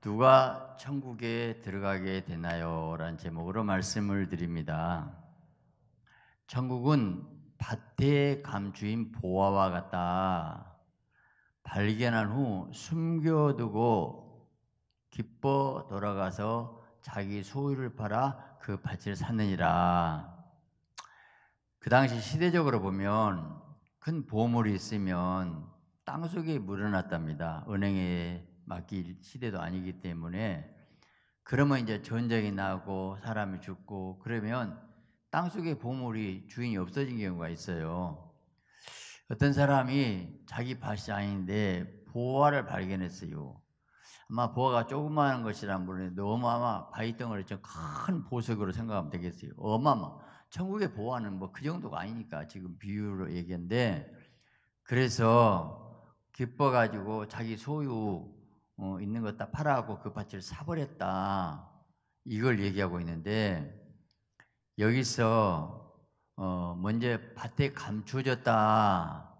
누가 천국에 들어가게 되나요? 라는 제목으로 말씀을 드립니다. 천국은 밭에 감추인 보아와 같다. 발견한 후 숨겨두고 기뻐 돌아가서 자기 소유를 팔아 그 밭을 샀느니라. 그 당시 시대적으로 보면 큰 보물이 있으면 땅속에 물어놨답니다. 은행에 막길 시대도 아니기 때문에 그러면 이제 전쟁이 나고 사람이 죽고 그러면 땅속의 보물이 주인이 없어진 경우가 있어요. 어떤 사람이 자기 밭이 아닌데 보화를 발견했어요. 아마 보화가 조그마한 것이란 모르는데 어마어마 바위덩어리 좀큰 보석으로 생각하면 되겠어요. 어마마. 어 천국의 보화는 뭐 그 정도가 아니니까 지금 비유로 얘기인데 그래서 기뻐가지고 자기 소유 어, 있는 것 다 팔아하고 그 밭을 사버렸다. 이걸 얘기하고 있는데 여기서 어, 먼저 밭에 감춰졌다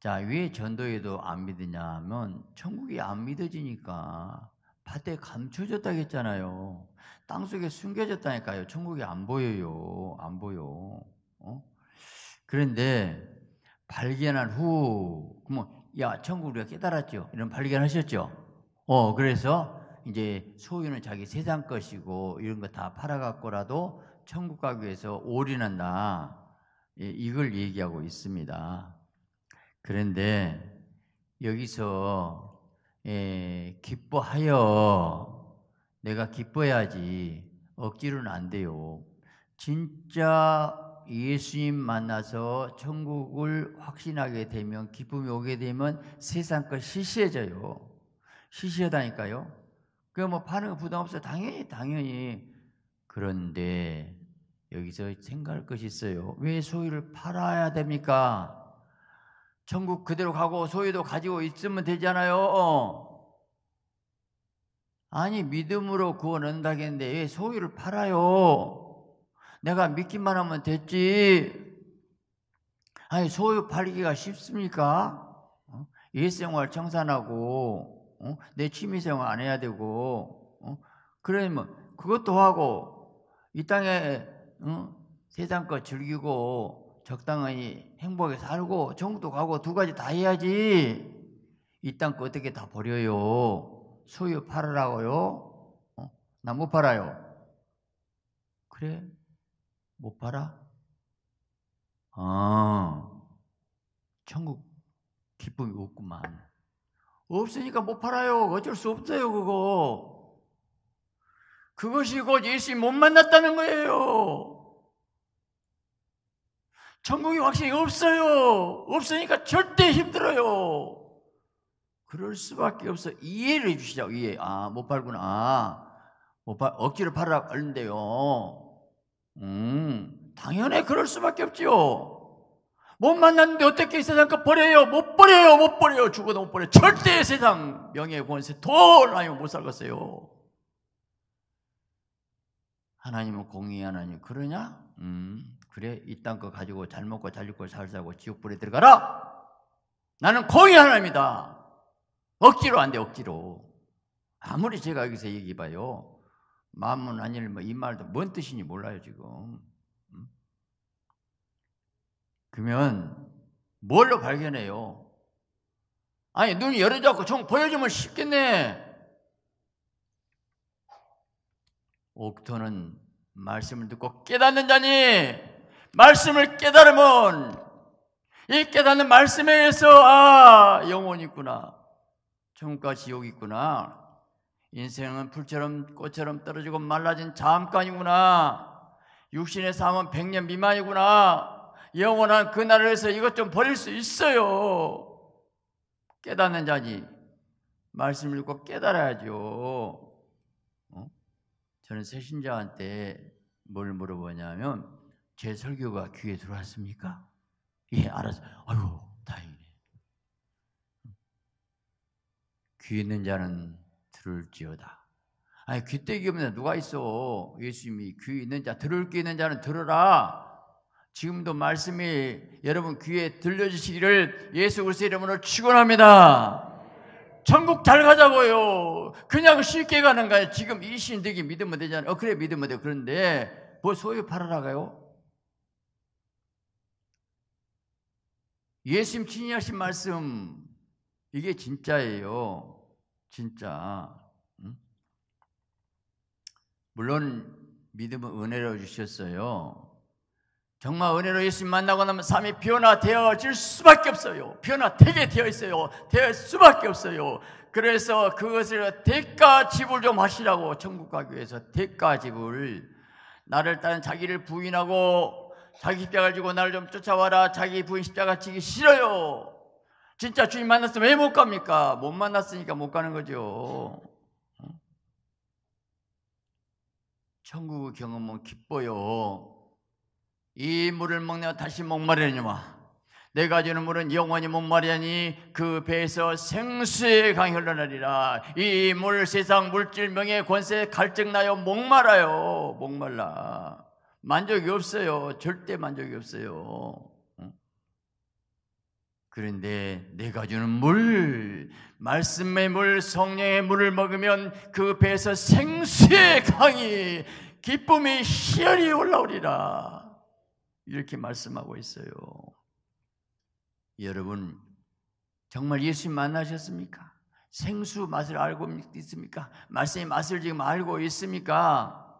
자, 왜 전도에도 안 믿으냐 하면 천국이 안 믿어지니까 밭에 감춰졌다 했잖아요. 땅 속에 숨겨졌다니까요. 천국이 안 보여요. 안 보여. 어? 그런데 발견한 후, 그러면 야, 천국 우리가 깨달았죠. 이런 발견하셨죠. 어, 그래서 이제 소유는 자기 세상 것이고 이런 거 다 팔아갖고라도 천국 가기 위해서 올인한다. 예, 이걸 얘기하고 있습니다. 그런데 여기서 예, 기뻐하여 내가 기뻐야지 해 억지로는 안 돼요. 진짜 예수님 만나서 천국을 확신하게 되면 기쁨이 오게 되면 세상 걸 시시해져요. 시시하다니까요. 그뭐 파는 거 부담 없어요. 당연히 당연히 그런데 여기서 생각할 것이 있어요. 왜 소유를 팔아야 됩니까? 천국 그대로 가고 소유도 가지고 있으면 되잖아요. 어. 아니 믿음으로 구원 얻는다겠는데 왜 소유를 팔아요? 내가 믿기만 하면 됐지. 아니, 소유 팔기가 쉽습니까? 어? 일생활 청산하고, 어? 내 취미생활 안 해야 되고, 어? 그러면 그것도 하고, 이 땅에, 어? 세상껏 즐기고, 적당히 행복하게 살고, 정도 가고, 두 가지 다 해야지. 이땅거 어떻게 다 버려요? 소유 팔으라고요? 어? 나못 팔아요. 그래? 못 팔아? 아, 천국 기쁨이 없구만. 없으니까 못 팔아요. 어쩔 수 없어요, 그거. 그것이 곧 예수님 못 만났다는 거예요. 천국이 확실히 없어요. 없으니까 절대 힘들어요. 그럴 수밖에 없어. 이해를 해주시자고, 이해. 아, 못 팔구나. 못 팔, 억지로 팔아, 라그런데요 음, 당연히 그럴 수밖에 없지요. 못 만났는데 어떻게 세상과 버려요? 못 버려요, 못 버려요. 죽어도 못 버려요. 절대 세상 명예 권세 돈 아니면 못 살겠어요. 하나님은 공의 하나님 그러냐? 음, 그래 이 땅 거 가지고 잘 먹고 잘 입고 잘 살고 지옥불에 들어가라. 나는 공의 하나입니다 억지로 안 돼, 억지로. 아무리 제가 여기서 얘기해 봐요. 마음은 아니를 뭐이 말도 뭔 뜻인지 몰라요 지금. 음? 그러면 뭘로 발견해요? 아니 눈이 열어져갖고 좀 보여주면 쉽겠네. 옥토는 말씀을 듣고 깨닫는 자니 말씀을 깨달으면 이 깨닫는 말씀에 의해서 아 영혼이 있구나. 천국과 지옥이 있구나. 인생은 풀처럼 꽃처럼 떨어지고 말라진 잠깐이구나. 육신의 삶은 백년 미만이구나. 영원한 그날을 위해서 이것 좀 버릴 수 있어요. 깨닫는 자니 말씀을 읽고 깨달아야죠. 어? 저는 새신자한테 뭘 물어보냐면 제 설교가 귀에 들어왔습니까? 예, 알았어. 아유, 다행이네. 귀에 있는 자는 들을지어다. 아니 귀때기 없는 누가 있어? 예수님이 귀 있는 자 들을 귀 있는 자는 들어라. 지금도 말씀이 여러분 귀에 들려주시기를 예수 그리스도 이름으로 축원합니다. 천국 잘 가자고요. 그냥 쉽게 가는 거예요 지금 이 신되게 믿으면 되잖아요. 어, 그래, 믿으면 돼. 그런데 뭐 소유 팔아라 가요? 예수님 진히 하신 말씀, 이게 진짜예요. 진짜 물론 믿음은 은혜로 주셨어요. 정말 은혜로 예수님 만나고 나면 삶이 변화되어질 수밖에 없어요. 변화되게 되어 있어요. 될 수밖에 없어요. 그래서 그것을 대가 지불 좀 하시라고 천국 가기 위해서 대가 지불 나를 따른 자기를 부인하고 자기 십자가 지고 나를 좀 쫓아와라. 자기 부인 십자가 치기 싫어요. 진짜 주님 만났으면 왜 못 갑니까? 못 만났으니까 못 가는 거죠. 천국의 경험은 기뻐요. 이 물을 먹냐 다시 목마르냐와 내가 주는 물은 영원히 목마르니 그 배에서 생수의 강이 흘러내리라. 이 물 세상 물질 명예 권세 갈증나요 목말아요 목말라 만족이 없어요 절대 만족이 없어요. 그런데 내가 주는 물, 말씀의 물, 성령의 물을 먹으면 그 배에서 생수의 강이 기쁨의 희열이 올라오리라. 이렇게 말씀하고 있어요. 여러분 정말 예수 님 만나셨습니까? 생수 맛을 알고 있습니까? 말씀의 맛을 지금 알고 있습니까?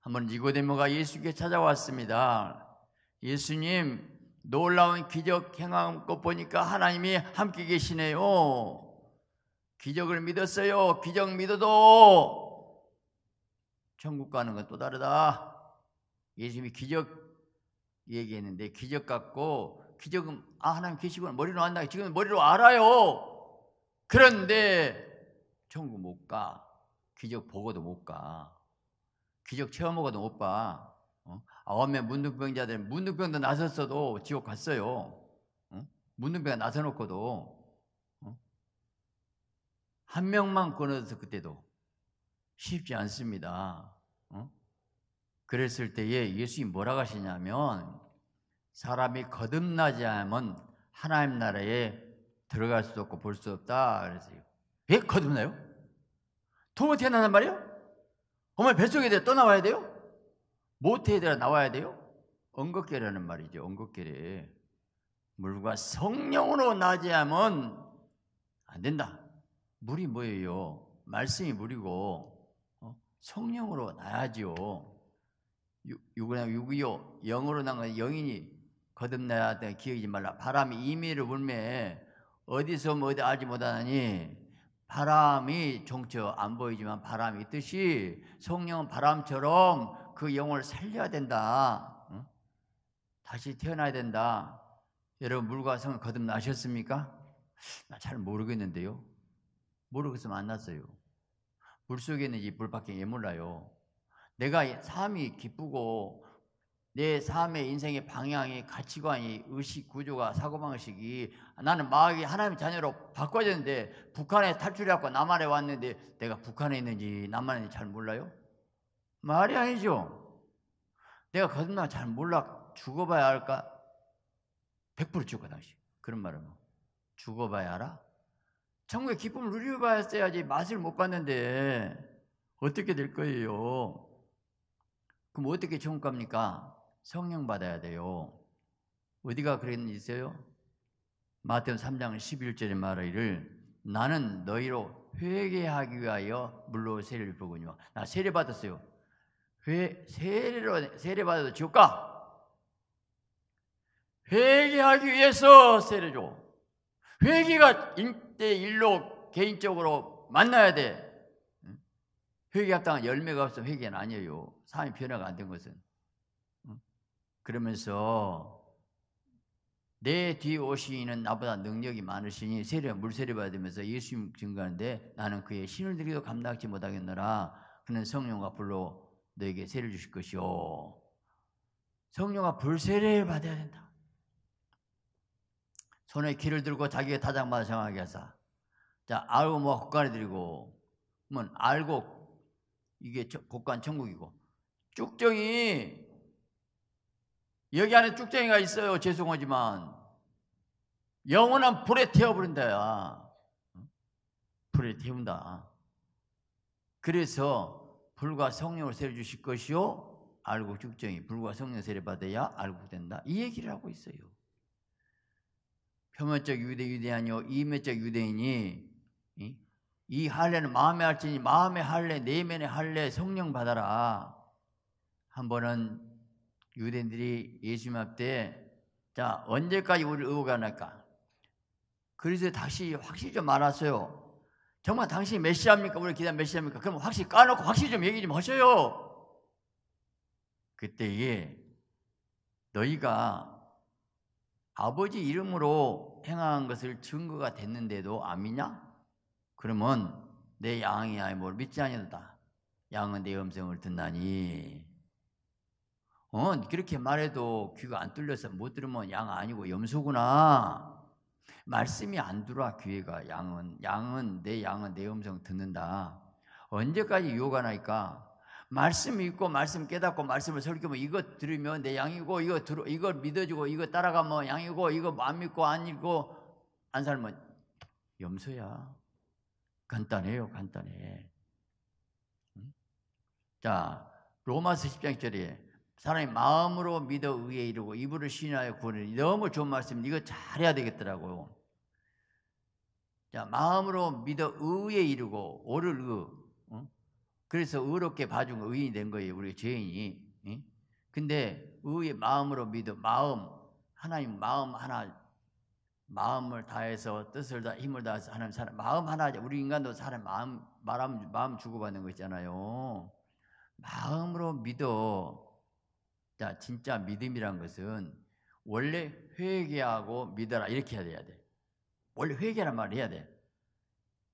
한번 니고데모가 예수께 찾아왔습니다. 예수님 놀라운 기적 행한 것 보니까 하나님이 함께 계시네요. 기적을 믿었어요. 기적 믿어도 천국 가는 건 또 다르다. 예수님이 기적 얘기했는데 기적 같고 기적은 아 하나님 계시구나 머리로 안다. 지금 머리로 알아요. 그런데 천국 못 가. 기적 보고도 못 가. 기적 체험하고도 못 봐. 어? 아홉 명 문둥병자들 문둥병도 나섰어도 지옥 갔어요. 어? 문둥병이 나서놓고도 어? 한 명만 끊어서 그때도 쉽지 않습니다. 어? 그랬을 때에 예수님이 뭐라고 하시냐면 사람이 거듭나지 않으면 하나님 나라에 들어갈 수도 없고 볼 수 없다 그랬어요. 왜 거듭나요? 도로 태어난단 말이에요? 어머니 뱃속에 떠나와야 돼요? 모태에 들어 나와야 돼요? 언급계라는 말이죠. 언급계래. 물과 성령으로 나지하면 안 된다. 물이 뭐예요? 말씀이 물이고 어? 성령으로 나야지요. 육이나 육이요 영으로 난건 영이니 거듭나야 때 기억이지 말라. 바람이 이미를 울매 어디서 뭐 어디 알지 못하니 바람이 종처 안 보이지만 바람이 있듯이 성령은 바람처럼 그 영혼을 살려야 된다. 다시 태어나야 된다. 여러분 물과 성을 거듭나셨습니까? 나 잘 모르겠는데요. 모르겠어 만났어요. 물 속에 있는 지 물밖에 예 몰라요. 내가 삶이 기쁘고 내 삶의 인생의 방향이 가치관이 의식 구조가 사고방식이 나는 마음이 하나님의 자녀로 바꿔졌는데 북한에 탈출해갖고 남한에 왔는데 내가 북한에 있는지 남한에 있는지 잘 몰라요? 말이 아니죠. 내가 거듭나 잘 몰라 죽어봐야 할까100% 죽어 당신 그런 말을 뭐 죽어봐야 알아? 천국의 기쁨을 누려봤어야지 맛을 못 봤는데 어떻게 될 거예요? 그럼 어떻게 천국 갑니까? 성령 받아야 돼요. 어디가 그랬는지있어요 마태음 3장 1 1절의 말하기를 나는 너희로 회개하기 위하여 물로 세례를 부군요. 르나 세례 받았어요. 회, 세례로, 세례받아도 지옥 가. 회개하기 위해서 세례 줘. 회개가 일대일로 개인적으로 만나야 돼. 회개 합당한 열매가 없어 회개는 아니에요. 삶이 변화가 안 된 것은. 그러면서 내 뒤에 오시는 나보다 능력이 많으시니 세례 물세례 받으면서 예수님 증거하는데 나는 그의 신을 드리도 감당하지 못하겠노라. 그는 성령과 불로 너에게 세를 주실 것이요. 성령아 불세례를 받아야 된다. 손에 길를 들고 자기의 타작마다 정하게 하사. 자, 알고 뭐 곡간에 드리고, 그러면 알고 이게 곡간 천국이고, 쭉정이 여기 안에 쭉정이가 있어요. 죄송하지만 영원한 불에 태워버린다야. 불에 태운다. 그래서 불과 성령을 세워 주실 것이요 알곡 죽정이 불과 성령 세례 받아야 알곡 된다. 이 얘기를 하고 있어요. 표면적 유대 유대아니오 이면적 유대인이 이, 할례는 마음의 할례니 마음의 할례 내면의 할례 성령 받아라. 한 번은 유대인들이 예수님 앞에 자 언제까지 우리를 의혹하나까 그래서 다시 확실히 좀 알았어요. 정말 당신이 메시아입니까? 우리 기다 메시아입니까? 그럼 확실히 까놓고 확실히 좀 얘기 좀 하셔요. 그때에 너희가 아버지 이름으로 행한 것을 증거가 됐는데도 아미냐? 그러면 내 양이 야뭘 뭐 믿지 아니다 양은 내 음성을 듣나니. 어, 그렇게 말해도 귀가 안 뚫려서 못 들으면 양 아니고 염소구나. 말씀이 안 들어와 귀에가 양은 양은 내 양은 내 음성 듣는다. 언제까지 유혹하나니까 말씀 있고 말씀 깨닫고 말씀을 설교면 이거 들으면 내 양이고 이거 들어 이거 믿어주고 이거 따라가면 양이고 이거 안 믿고 안 읽고 안 살면 염소야. 간단해요, 간단해. 응? 자, 로마서 10장 절에 사람이 마음으로 믿어 의에 이르고 입으로 신하여 구원을 너무 좋은 말씀 이거 잘해야 되겠더라고요. 자, 마음으로 믿어 의에 이르고 오를 의. 어? 그래서 의롭게 봐준 거 의인이 된 거예요. 우리 죄인이. 예? 근데 의의 마음으로 믿어 마음 하나님 마음 하나 마음을 다해서 뜻을 다 힘을 다해서 하나님 사람 마음 하나 우리 인간도 사람 마음 말하면 마음 주고받는 거 있잖아요. 마음으로 믿어. 자 진짜 믿음이란 것은 원래 회개하고 믿어라 이렇게 해야 돼. 원래 회개란 말을 해야 돼.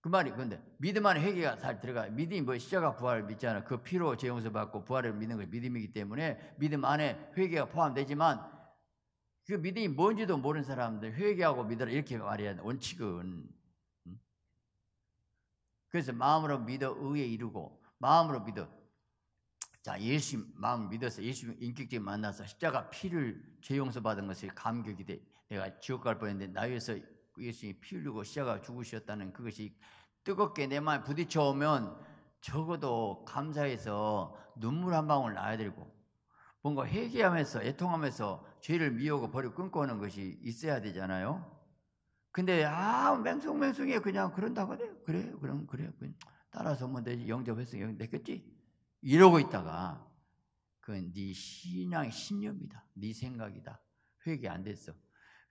그 말이 근데 믿음 안에 회개가 잘 들어가. 믿음이 뭐 시작과 부활을 믿잖아. 그 피로 재용서 받고 부활을 믿는 것이 믿음이기 때문에 믿음 안에 회개가 포함되지만 그 믿음이 뭔지도 모르는 사람들 회개하고 믿어라 이렇게 말해야 돼. 원칙은 그래서 마음으로 믿어 의에 이르고 마음으로 믿어 자 예수 마음 믿어서 예수 인격적이 만나서 십자가 피를 죄 용서 받은 것을 감격이 돼 내가 지옥 갈 뻔했는데 나위에서 예수님이 피 흘리고 십자가 죽으셨다는 그것이 뜨겁게 내 마음에 부딪혀 오면 적어도 감사해서 눈물 한 방울 나야되고 뭔가 회개하면서 애통하면서 죄를 미워고 버리고 끊고 오는 것이 있어야 되잖아요. 근데 아 맹숭맹숭해 그냥 그런다고 그래 그래 그럼 그래 그 따라서 뭐되 영접했으니 영 됐겠지 이러고 있다가 그건 네 신앙 신념이다 네 생각이다 회개 안 됐어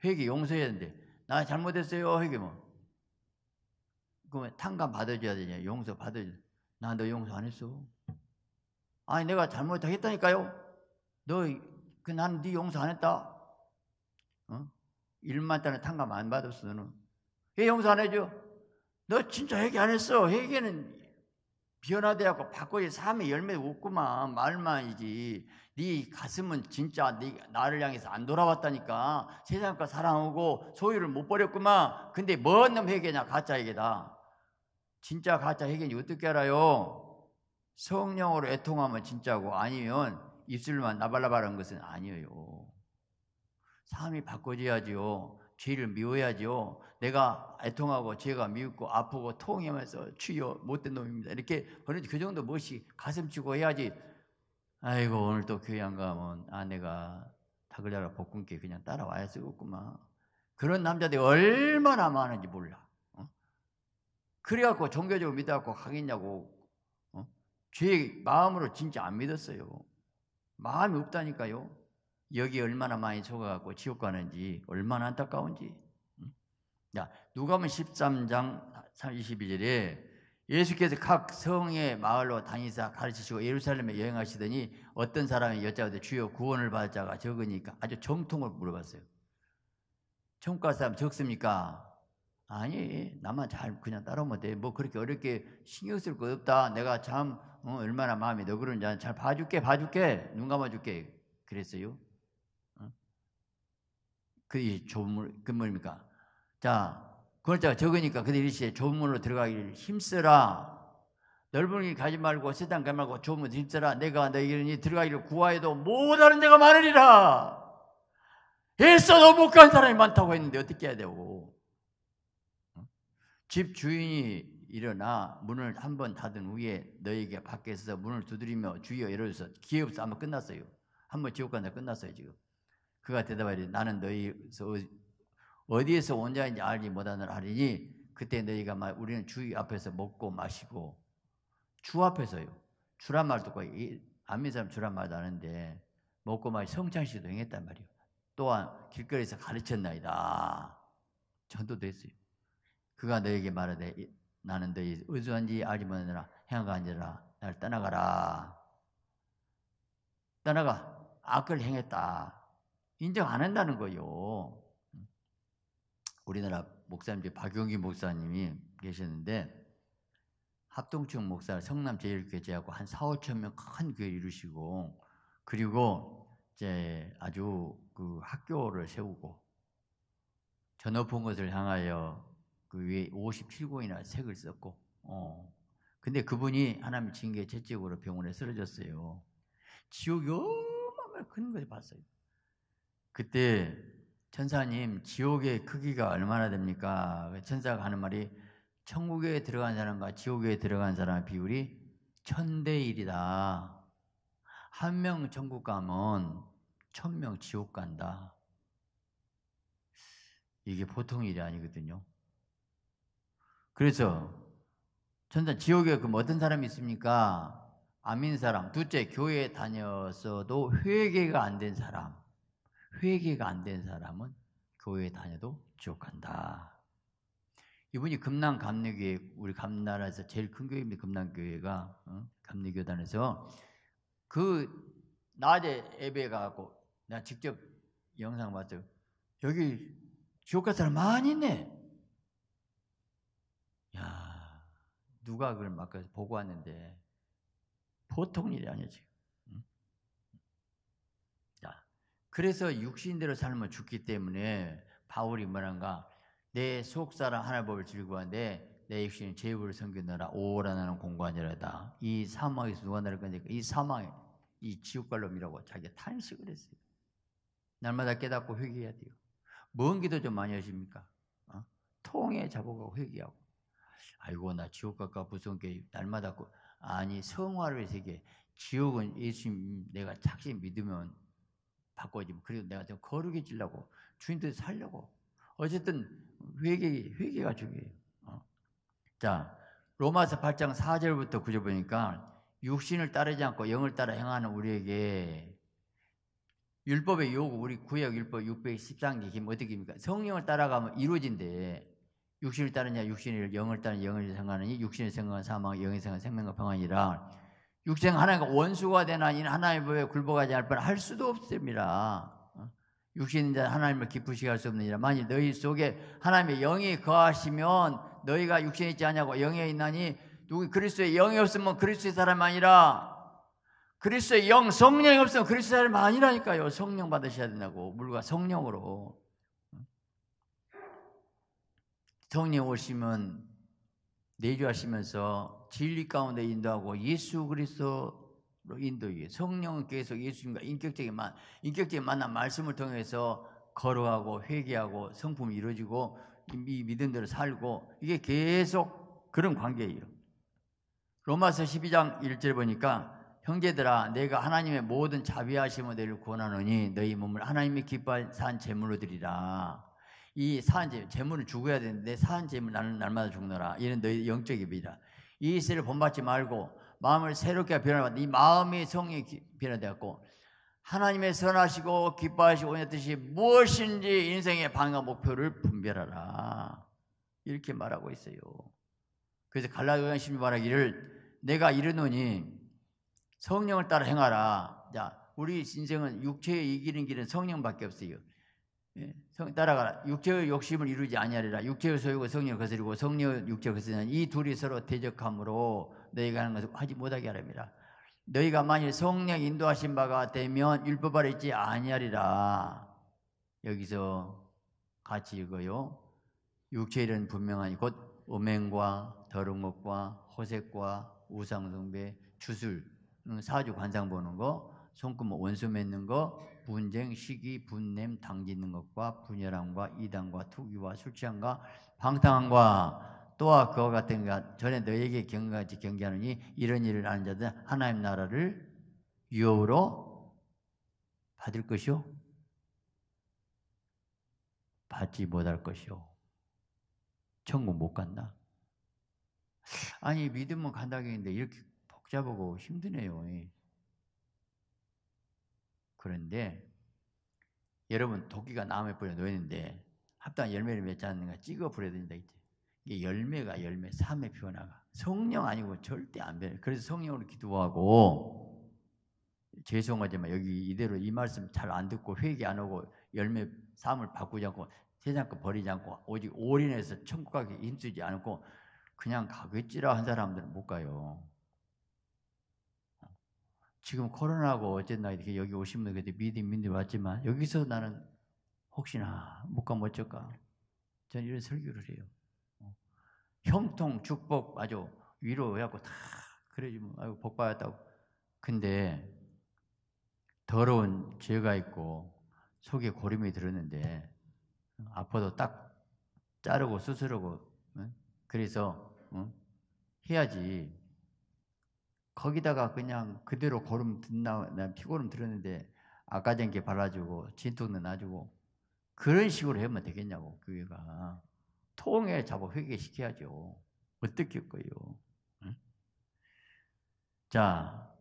회개 용서해야 되는데 나 잘못했어요. 이게 뭐. 그러면 탕감 받아줘야 되냐. 용서 받아줘. 나너 용서 안 했어. 아니, 내가 잘못했다니까요 너, 그, 나는 네 용서 안 했다. 어? 일만 따는 탕감 안 받았어, 너는. 왜 용서 안 해줘? 너 진짜 회개 안 했어. 회개는 변화되라고 바꿔야 삶의 열매 없구만 말만이지 네 가슴은 진짜 네 나를 향해서 안 돌아왔다니까 세상과 사랑하고 소유를 못 버렸구만 근데 뭔놈 회개냐 가짜 회개다 진짜 가짜 회개인지 어떻게 알아요 성령으로 애통하면 진짜고 아니면 입술만 나발나발한 것은 아니에요 삶이 바꿔져야지요 죄를 미워야죠. 내가 애통하고 죄가 미웠고 아프고 통하면서 주여 못된 놈입니다. 이렇게 보내그 정도 멋이 가슴치고 해야지. 아이고 오늘 또 교회 안 가면 아내가 다글자라 복근께 그냥 따라와야 쓰겠구만. 그런 남자들이 얼마나 많은지 몰라. 어? 그래갖고 종교적으로 믿어갖고 하겠냐고. 어? 죄 마음으로 진짜 안 믿었어요. 마음이 없다니까요. 여기 얼마나 많이 적어갖고 지옥 가는지 얼마나 안타까운지. 자, 누가면 13장 22절에 예수께서 각 성의 마을로 다니사 가르치시고 예루살렘에 여행하시더니 어떤 사람이 여자한테 주여 구원을 받자가 적으니까 아주 정통을 물어봤어요. 청과 사람 적습니까? 아니, 나만 잘 그냥 따라오면 돼. 뭐 그렇게 어렵게 신경 쓸 거 없다. 내가 참 어, 얼마나 마음이 너그러운지 잘 봐줄게, 봐줄게, 눈 감아줄게. 그랬어요. 그들이 조물, 그 뭡니까? 그 자, 글자 적으니까 그들이 이제 조물로 들어가기를 힘쓰라. 넓은 길 가지 말고 세상 가지 말고 조문 힘쓰라. 내가 너희는 들어가기를 구하여도 못하는 데가 많으리라. 애써도 못 가는 사람이 많다고 했는데 어떻게 해야 되고. 집 주인이 일어나 문을 한 번 닫은 후에 너에게 밖에서 문을 두드리며 주여 이러면서 기회 없어 아마 끝났어요. 한 번 지옥 간다 끝났어요 지금. 그가 대답하리 나는 너희 어디에서 온 자인지 알지 못하는 알리니 그때 너희가 말 우리는 주 앞에서 먹고 마시고 주 앞에서요. 주란 말도 꼭안 믿는 사람 주란 말도 아는데 먹고 마시 성찬식도 행했단 말이요. 또한 길거리에서 가르쳤나이다. 전도도 했어요. 그가 너에게 말하되 나는 너희 의주한지 알지 못하느라 행하간니라날 떠나가라. 떠나가 악을 행했다. 인정 안 한다는 거예요. 음. 우리나라 목사님, 들 박용기 목사님이 계셨는데, 합동층 목사 성남 제일교제하고 회한 4, 5천 명 큰 교회 이루시고, 그리고 이제 아주 그 학교를 세우고, 전업한 것을 향하여 그 위에 57권이나 책을 썼고, 어. 근데 그분이 하나님 징계 채찍으로 병원에 쓰러졌어요. 지옥이 어마어마큰 걸 봤어요. 그때 천사님 지옥의 크기가 얼마나 됩니까? 천사가 하는 말이 천국에 들어간 사람과 지옥에 들어간 사람의 비율이 천대일이다. 한 명 천국 가면 천명 지옥 간다. 이게 보통 일이 아니거든요. 그래서 천사 지옥에 그럼 어떤 사람이 있습니까? 아민 사람. 둘째 교회에 다녔어도 회개가 안 된 사람. 회개가 안 된 사람은 교회에 다녀도 지옥 간다. 이분이 금남 감리교회 우리 감나라에서 제일 큰 교회입니다. 금남 교회가 어? 감리교단에서 그 낮에 예배 가고 내가 직접 영상 봤죠. 여기 지옥 간 사람 많이 있네. 야 누가 그걸 막 보고 왔는데 보통 일이 아니지 그래서 육신대로 삶면 죽기 때문에 바울이 뭐한가내 속사람 하나 법을 즐거워한데 내 육신은 죄부를 섬기느라 오라 나는 공부하라다이 사망에서 누가 나를 건지 이 사망에 이 지옥갈놈이라고 자기가 탄식을 했어요 날마다 깨닫고 회개해야 돼요 뭔 기도 좀 많이 하십니까? 어? 통해 자보고 회개하고 아이고 나 지옥 갈까 무서게 날마다 고 그, 아니 성화를 세계 지옥은 예수님 내가 착실히 믿으면 바꿔주면 그래도 내가 좀 거룩해지려고 주인들 살려고 어쨌든 회개 회개가 중요해요. 어. 자 로마서 8장 4절부터 9절 보니까 육신을 따르지 않고 영을 따라 행하는 우리에게 율법의 요구 우리 구약 율법 613개 김 어떻게 입니까? 성령을 따라가면 이루어진대. 육신을 따르냐 육신을 영을 따르냐 영을 생각하느니 육신을 생각한 사망 영이 생각한 생명과 평안이라 육생 하나가 원수가 되나 이는 하나님의 법에 굴복하지 않을 뻔할 수도 없습니다. 어? 육신인 자 하나님을 기쁘시게 할 수 없느니라. 만일 너희 속에 하나님의 영이 거하시면 너희가 육신 있지 아니고 영에 있나니 누구 그리스도의 영이 없으면 그리스도의 사람 아니라 그리스도의 영 성령이 없으면 그리스도의 사람 아니라니까요. 성령 받으셔야 된다고 물과 성령으로 어? 성령 오시면 내주하시면서 진리 가운데 인도하고 예수 그리스도로 인도해 성령은 계 예수님과 인격적인 만 인격적인 만남 말씀을 통해서 걸어가고 회개하고 성품이 이루어지고 이 믿음대로 살고 이게 계속 그런 관계예요. 로마서 12장 1절 보니까 형제들아 내가 하나님의 모든 자비하심을 너를 구원하노니 너희 몸을 하나님의 기뻐한 산물로 드리라. 이 사한 제물 재물은 죽어야 되는데 사한 제물 나는 날마다 죽노라. 이는 너희 영적인 비라. 이 세를 본받지 말고 마음을 새롭게 변화받아 이 마음이 성이 변화되었고 하나님의 선하시고 기뻐하시고 원의 뜻이 무엇인지 인생의 방향 목표를 분별하라. 이렇게 말하고 있어요. 그래서 갈라디아 1 6 말하기를 내가 이르노니 성령을 따라 행하라. 자, 우리 인생은 육체에 이기는 길은 성령밖에 없어요. 예, 성 따라가라. 육체의 욕심을 이루지 아니하리라. 육체의 소유고 성령을 거스리고 성령 육체를 거스리는 이 둘이 서로 대적함으로 너희가 하는 것을 하지 못하게 하랍니다. 너희가 만일 성령 인도하신 바가 되면 율법 아래 있지 아니하리라. 여기서 같이 읽어요. 육체의 일은 분명하니 곧 음행과 더러운 것과 호색과 우상숭배, 주술, 사주 관상 보는 거, 손금 원수 맺는 거, 분쟁, 시기, 분냄, 당짓는 것과 분열함과 이단과 투기와 술취함과 방탕함과 또한 그와 같은 것 전에 너에게 경고하지 경계하느니 이런 일을 하는 자들 하나님 나라를 유업으로 받을 것이요 받지 못할 것이요 천국 못 간다. 아니 믿음은 간다겠는데 이렇게 복잡하고 힘드네요. 그런데 여러분 도끼가 나무에 뿌려 놓였는데 합당한 열매를 맺지 않는가 찍어 버려야 된다 이제 이게 열매가 열매 삶의 변화가 성령 아니고 절대 안 변해 그래서 성령으로 기도하고 죄송하지만 여기 이대로 이 말씀 잘 안 듣고 회개 안 하고 열매 삶을 바꾸지 않고 세상 거 버리지 않고 오직 올인해서 천국 가기 힘쓰지 않고 그냥 가겠지라 한 사람들은 못 가요 지금 코로나고 어쨌나 이렇게 여기 오신 분들 그때 미리 미리 왔지만 여기서 나는 혹시나 못 가면 어쩔까? 전 이런 설교를 해요. 어. 형통, 축복, 아주 위로 해갖고 다 그래주면 아유 복 받았다고. 근데 더러운 죄가 있고 속에 고름이 들었는데 아파도 딱 자르고 수술하고 응? 그래서 응? 해야지 거기다가 그냥 그대로 고름 듣나 피고름 들었는데 아까 전게 발라주고 진통도 놔주고 그런 식으로 하면 되겠냐고 교회가 통에 잡아 회개시켜야죠. 어떻게 할 거예요? 응? 자,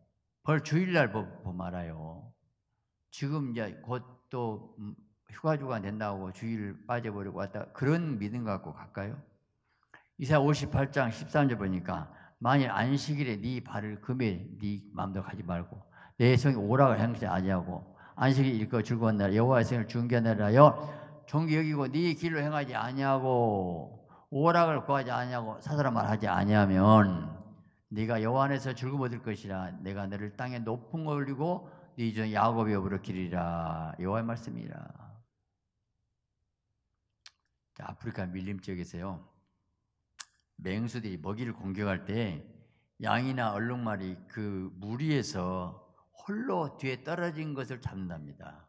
벌 주일날 보면 알아요. 지금 이제 곧 또 휴가주가 된다고 주일 빠져버리고 왔다 그런 믿음 갖고 갈까요? 이사 58장 13절 보니까 만일 안식일에 네 발을 금일 네 마음대로 가지 말고 내 성이 오락을 행하지 아니하고 안식일 일거 즐거운 날 여호와의 성을 중견 내라여 종기 여기고 네 길로 행하지 아니하고 오락을 구하지 아니하고 사사람 말하지 아니하면 네가 여호와 안에서 즐거워 얻을 것이라 내가 너를 땅에 높은 걸 올리고 네종 야곱의 여부를 기리라 여호와의 말씀이라 자, 아프리카 밀림 지역에서요 맹수들이 먹이를 공격할 때 양이나 얼룩말이 그 무리에서 홀로 뒤에 떨어진 것을 잡는답니다.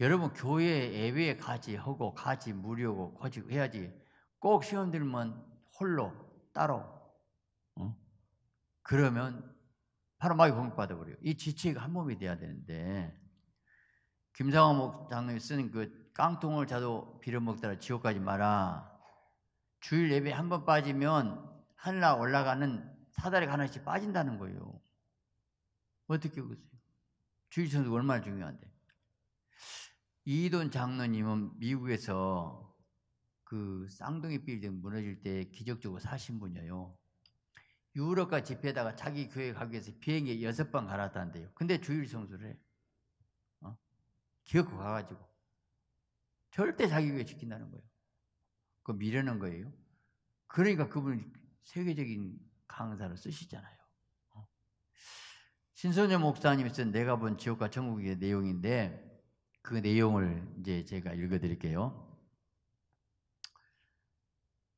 여러분 교회 예배에 같이 하고 같이 무리고 같이 해야지 꼭 시험 들면 홀로 따로 어? 그러면 바로 마귀 공격받아 버려요. 이 지체가 한 몸이 돼야 되는데 김상호 목장님이 쓰는 그 깡통을 자도 빌어먹더라 지옥까지 마라 주일 예배 한 번 빠지면 하늘나 올라가는 사다리 하나씩 빠진다는 거예요. 어떻게 보세요 주일 선수 얼마나 중요한데. 이돈 장로님은 미국에서 그 쌍둥이 빌딩 무너질 때 기적적으로 사신 분이에요. 유럽과 집회다가 자기 교회 가기 위해서 비행기 여섯 번 갈았다는데요. 근데 주일 성수를 해. 어? 기어코 가가지고. 절대 자기 교회 지킨다는 거예요. 그미련는 거예요. 그러니까 그분이 세계적인 강사를 쓰시잖아요. 어. 신선녀 목사님이 쓴 내가 본 지옥과 천국의 내용인데 그 내용을 이제 제가 읽어드릴게요.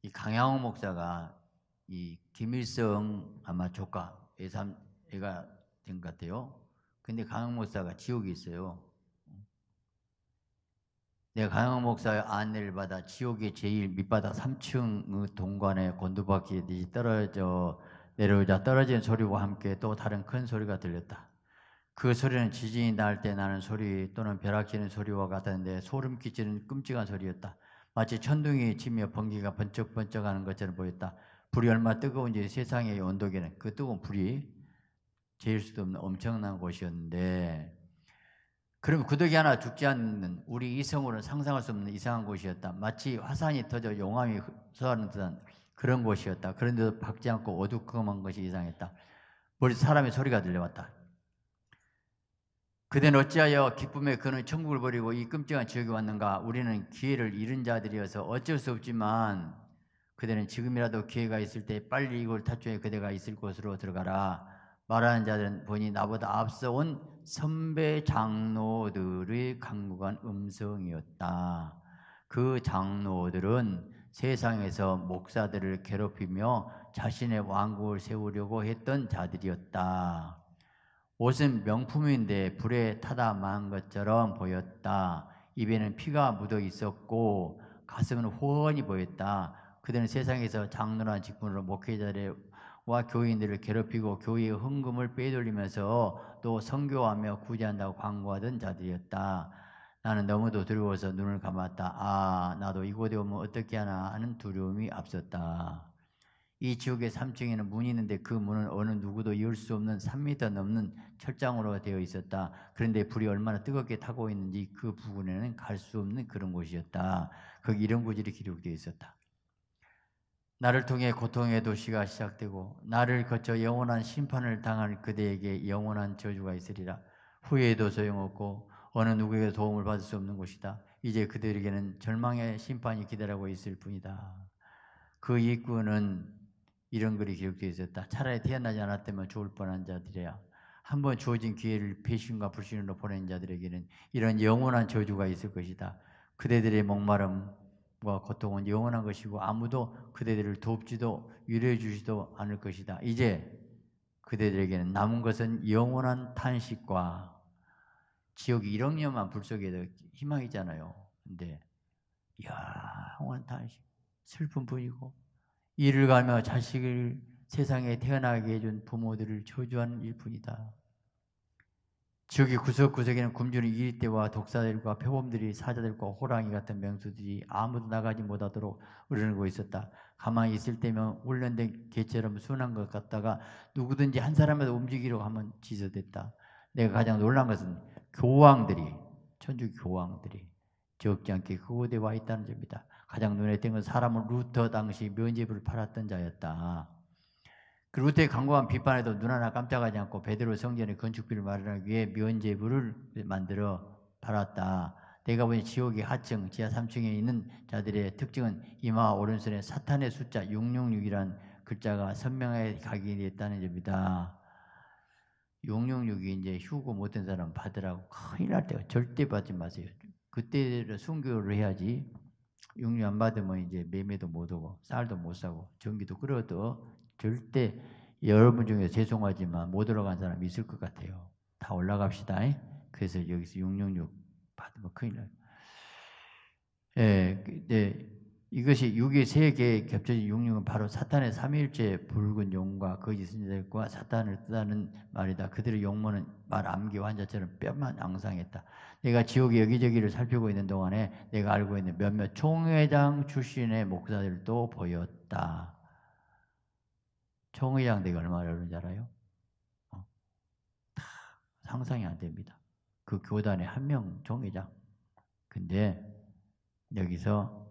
이 강양호 목사가 이 김일성 아마 조카 애삼 애가 된 것 같아요. 근데 강양 호 목사가 지옥에 있어요. 네, 강영 목사의 안내를 받아 지옥의 제일 밑바닥 3층 그 동관에 곤두박이 떨어져 내려오자 떨어진 소리와 함께 또 다른 큰 소리가 들렸다. 그 소리는 지진이 날 때 나는 소리 또는 벼락치는 소리와 같았는데 소름 끼치는 끔찍한 소리였다. 마치 천둥이 치며 번개가 번쩍번쩍하는 것처럼 보였다. 불이 얼마나 뜨거운지 세상의 온도계는 그 뜨거운 불이 재일 수도 없는 엄청난 곳이었는데 그리고 구덕이 하나 죽지 않는 우리 이성으로는 상상할 수 없는 이상한 곳이었다. 마치 화산이 터져 용암이 솟아나는 듯한 그런 곳이었다. 그런데도 밝지 않고 어두컴한 것이 이상했다. 머리 사람의 소리가 들려왔다. 그대는 어찌하여 기쁨에 그는 천국을 버리고 이 끔찍한 지옥에 왔는가? 우리는 기회를 잃은 자들이어서 어쩔 수 없지만 그대는 지금이라도 기회가 있을 때 빨리 이걸 타초에 그대가 있을 곳으로 들어가라. 말하는 자들은 보니 나보다 앞서온 선배 장로들의 강구한 음성이었다. 그 장로들은 세상에서 목사들을 괴롭히며 자신의 왕국을 세우려고 했던 자들이었다. 옷은 명품인데 불에 타다 만 것처럼 보였다. 입에는 피가 묻어 있었고 가슴은 호언이 보였다. 그들은 세상에서 장로란 직분으로 목회자들의 와 교인들을 괴롭히고 교회의 헌금을 빼돌리면서 또성교하며 구제한다고 광고하던 자들이었다. 나는 너무도 두려워서 눈을 감았다. 아, 나도 이곳에 오면 어떻게 하나 하는 두려움이 앞섰다. 이 지옥의 3층에는 문이 있는데 그 문은 어느 누구도 열 수 없는 3미터 넘는 철장으로 되어 있었다. 그런데 불이 얼마나 뜨겁게 타고 있는지 그 부근에는 갈 수 없는 그런 곳이었다. 거기 이런 구절이 기록되어 있었다. 나를 통해 고통의 도시가 시작되고 나를 거쳐 영원한 심판을 당할 그대에게 영원한 저주가 있으리라. 후회에도 소용없고 어느 누구에게 도움을 받을 수 없는 곳이다. 이제 그들에게는 절망의 심판이 기다리고 있을 뿐이다. 그일꾼는 이런 글이 기록되어 있었다. 차라리 태어나지 않았다면 죽을 뻔한 자들이야. 한번 주어진 기회를 배신과 불신으로 보낸 자들에게는 이런 영원한 저주가 있을 것이다. 그대들의 목마름, 과 뭐 고통은 영원한 것이고 아무도 그대들을 돕지도 위로해 주지도 않을 것이다. 이제 그대들에게는 남은 것은 영원한 탄식과 지옥 1억 년만 불속에도 희망이잖아요. 근데 영원한 탄식, 슬픔뿐이고 이를 가며 자식을 세상에 태어나게 해준 부모들을 저주하는 일뿐이다. 지옥의 구석구석에는 굶주린 이리대와 독사들과 표범들이 사자들과 호랑이 같은 명수들이 아무도 나가지 못하도록 으르고 르 있었다. 가만히 있을 때면 훈련된 개처럼 순한 것 같다가 누구든지 한사람이도 움직이려고 하면 지저댔다. 내가 가장 놀란 것은 교황들이 천주 교황들이 적지 않게 그곳에 와 있다는 점이다. 가장 눈에 띈건 사람은 루터 당시 면죄을 팔았던 자였다. 그 루테의 강고한 비판에도 눈 하나 깜짝하지 않고 베드로 성전의 건축비를 마련하기 위해 면제부를 만들어 팔았다. 내가 보니 지옥의 하층, 지하 3층에 있는 자들의 특징은 이마 오른손에 사탄의 숫자 666이란 글자가 선명하게 각인됐다는 이 점이다. 666이 이제 휴고 못된 사람 받으라고 큰일 날 때가 절대 받지 마세요. 그때를 순교를 해야지 6류 6안 받으면 이제 매매도 못 오고 쌀도 못 사고 전기도 끌어도 절대 여러분 중에 죄송하지만 못 올라간 사람이 있을 것 같아요. 다 올라갑시다. 그래서 여기서 666 받으면 큰일 나요. 예, 네, 이것이 6의 세계에 겹쳐진 66은 바로 사탄의 3일째 붉은 용과 거짓 신들과 사탄을 뜻하는 말이다. 그들의 용모는 말 암기 환자처럼 뼈만 앙상했다. 내가 지옥의 여기저기를 살피고 있는 동안에 내가 알고 있는 몇몇 총회장 출신의 목사들도 보였다. 총의장되가 얼마나 어려운지 알아요? 어. 상상이 안 됩니다. 그교단의한 명총의장 근데 여기서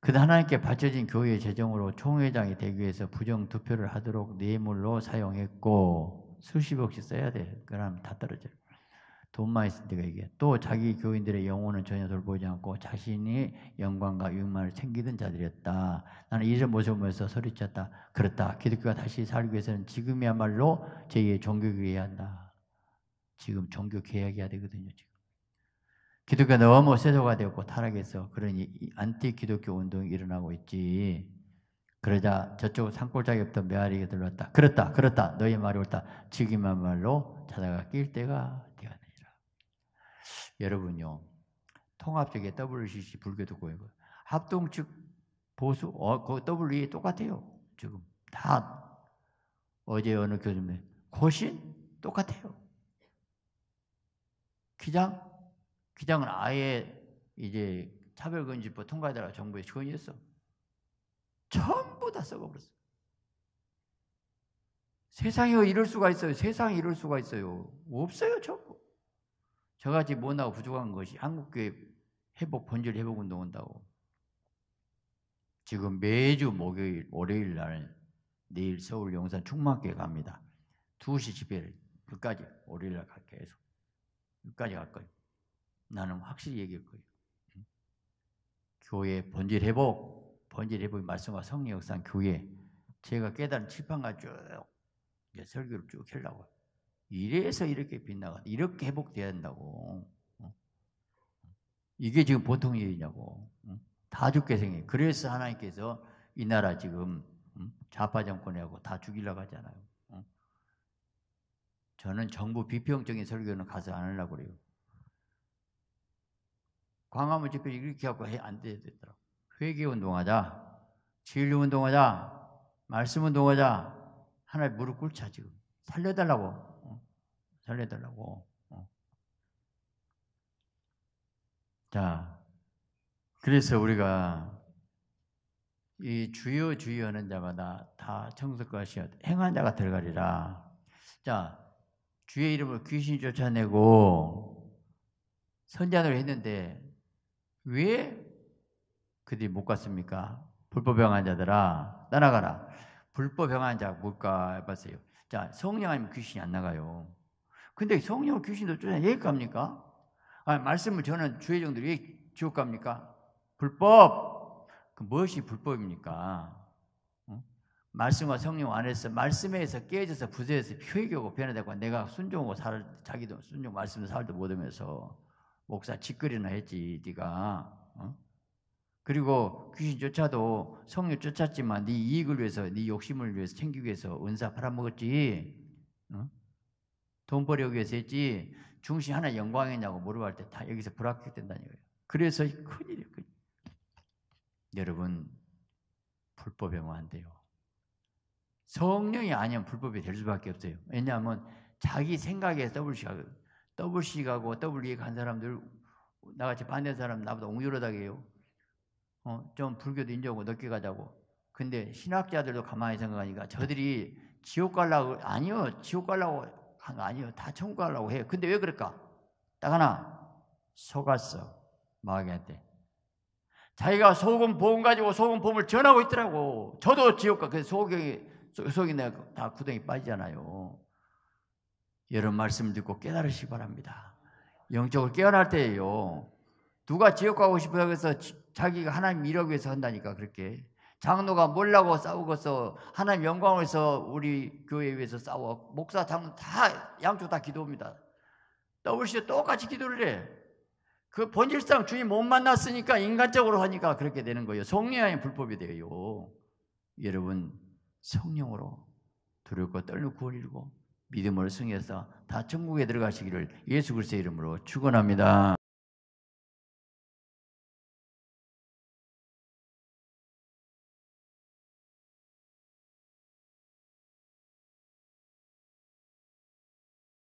그 하나님께 바쳐진 교회의 재정으로 총회장이 되기 위해서 부정 투표를 하도록 뇌물로 사용했고 수십억씩 써야 돼. 그럼 다 떨어져요. 돈마이스트가 얘기해. 또 자기 교인들의 영혼은 전혀 돌보지 않고 자신이 영광과 유익만을 챙기던 자들이었다. 나는 이런 모습을 보면서 소리쳤다. 그렇다. 기독교가 다시 살기 위해서는 지금이야말로 제2의 종교개혁해야 한다. 지금 종교개혁해야 되거든요. 지금. 기독교가 너무 세도가 되었고 타락해서 그러니 안티 기독교 운동이 일어나고 있지. 그러자 저쪽 산골짜기 없던 메아리가 들러왔다. 그렇다. 그렇다. 너희 말이 옳다. 지금이야말로 자다가 낄 때가 되었다. 여러분요. 통합적인 WCC 불교도 고이고 합동 측 보수 어, 그 WE 똑같아요. 지금 다 어제 어느 교수님 고신 똑같아요. 기장 기장은 아예 이제 차별금지법 통과해달라 정부에 지원었어 전부 다 써버렸어. 세상에 이럴 수가 있어요. 세상에 이럴 수가 있어요. 없어요, 전부. 저같이 못나고 부족한 것이 한국교회 회복 본질 회복 운동 한다고 지금 매주 목요일 월요일 날 내일 서울 용산 충만교회 갑니다. 2시 집회를 끝까지 월요일 날 갈게 계속 끝까지 갈 거예요. 나는 확실히 얘기할 거예요. 교회 본질 회복, 본질 회복의 말씀과 성령 역상 교회 제가 깨달은 칠판과 쭉 설교를 쭉 하려고요. 이래서 이렇게 빗나가 이렇게 회복돼야 한다고. 이게 지금 보통 일이냐고. 다 죽게 생겨. 그래서 하나님께서 이 나라 지금 좌파 정권이라고다 죽이려고 하잖아요. 저는 정부 비평적인 설교는 가서 안 하려고 그래요. 광화문 집회 이렇게 하고 안 되더라고. 회개 운동하자. 진리 운동하자. 말씀 운동하자. 하나의 무릎 꿇자 지금. 살려달라고. 살려달라고. 어. 자, 그래서 우리가 이 주여 주여 하는 자마 다, 다 청석과 시어 행한 자가 들어가리라. 자, 주의 이름으로 귀신 쫓아내고 선자들 했는데 왜 그들이 못 갔습니까? 불법 병한 자들아 따라가라. 불법 병한 자못가 봤어요. 자, 성령 아니면 귀신이 안 나가요. 근데 성령 귀신도 쫓아 여기 갑니까? 아 말씀을 저는 주의정들이 여기 지옥 갑니까? 불법. 그 무엇이 불법입니까? 말씀과 성령 안에서 말씀에서 깨져서 부재해서 회개하고 변화되고 내가 순종하고 살 자기도 순종 말씀 살도 못하면서 목사 짓거리나 했지 네가 응? 그리고 귀신 쫓아도 성령 쫓았지만 네 이익을 위해서 네 욕심을 위해서 챙기기 위해서 은사 팔아먹었지 응? 돈 벌려고 해서 했지 중심 하나 영광이냐고 물어볼 때 다 여기서 불합격된다는 거예요. 그래서 큰일이에요. 큰일. 여러분 불법에 뭐안 돼요. 성령이 아니면 불법이 될 수밖에 없어요. 왜냐하면 자기 생각에 더블식하고 더블고더블이 사람들 나같이 반대 사람 나보다 옹졸하다게요. 어, 좀 불교도 인정하고 늦게 가자고. 근데 신학자들도 가만히 생각하니까 저들이 지옥 갈라고 아니요 지옥 갈라고 아, 아니요. 다청구하려고 해요. 근데 왜 그럴까? 딱 하나 속았어. 마귀한테. 자기가 소금 보험 가지고 소금 보험을 전하고 있더라고. 저도 지옥가 그래서 소경이 소 속이 내가 다 구덩이 빠지잖아요. 이런 말씀 듣고 깨달으시기 바랍니다. 영적으로 깨어날 때예요. 누가 지옥 가고 싶어서 자기가 하나님 이라고 해서 한다니까 그렇게 장로가 몰라고 싸우고서 하나님 영광에서 우리 교회에 해서 싸워 목사 장로 다 양쪽 다 기도입니다. WC 똑같이 기도를 해. 그 본질상 주님 못 만났으니까 인간적으로 하니까 그렇게 되는 거예요. 성령이 불법이 돼요. 여러분 성령으로 두렵고 떨는 구원 이루고 믿음을 승해서 다 천국에 들어가시기를 예수 그리스의 이름으로 축원합니다.